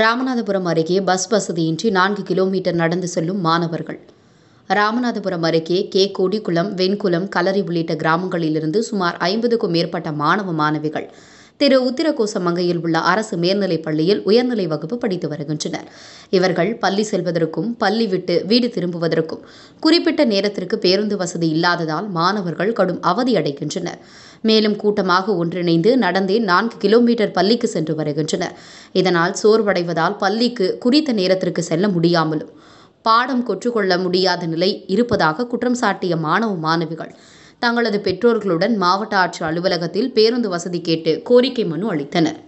ராமநாதபுரம் அருகே பஸ் வசதியின்றி நான்கு கிலோமீட்டர் நடந்து செல்லும் மாணவர்கள் ராமநாதபுரம் அருகே கே கோடிக்குளம் வெண்குளம் கலரி உள்ளிட்ட கிராமங்களிலிருந்து சுமார் ஐம்பதுக்கும் மேற்பட்ட மாணவ மாணவிகள் திரு உத்திரகோசமங்கையில் உள்ள அரசு மேல்நிலைப் பள்ளியில் உயர்நிலை வகுப்பு படித்து வருகின்றனர் இவர்கள் பள்ளி செல்வதற்கும் பள்ளி விட்டு வீடு திரும்புவதற்கும் குறிப்பிட்ட நேரத்திற்கு பேருந்து வசதி இல்லாததால் மாணவர்கள் கடும் அவதி அடைகின்றனர் மேலும் கூட்டமாக ஒன்றிணைந்து நடந்தே நான்கு கிலோமீட்டர் பள்ளிக்கு சென்று வருகின்றனர் இதனால் சோர்வடைவதால் பள்ளிக்கு குறித்த நேரத்திற்கு செல்ல முடியாமலும் பாடம் கொற்றுக்கொள்ள முடியாத நிலை இருப்பதாக குற்றம் சாட்டிய மாணவ மாணவிகள் தங்களது பெற்றோர்களுடன் மாவட்ட ஆட்சி அலுவலகத்தில் பேருந்து வசதி கேட்டு கோரிக்கை மனு அளித்தனர்